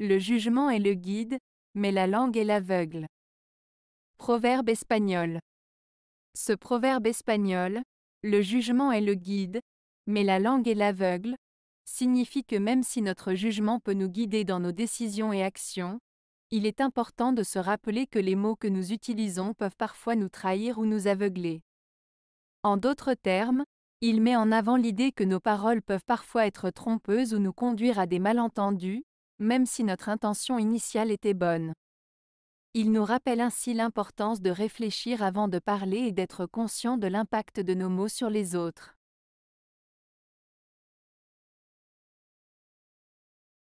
Le jugement est le guide, mais la langue est l'aveugle. Proverbe espagnol. Ce proverbe espagnol, le jugement est le guide, mais la langue est l'aveugle, signifie que même si notre jugement peut nous guider dans nos décisions et actions, il est important de se rappeler que les mots que nous utilisons peuvent parfois nous trahir ou nous aveugler. En d'autres termes, il met en avant l'idée que nos paroles peuvent parfois être trompeuses ou nous conduire à des malentendus, même si notre intention initiale était bonne. Il nous rappelle ainsi l'importance de réfléchir avant de parler et d'être conscient de l'impact de nos mots sur les autres.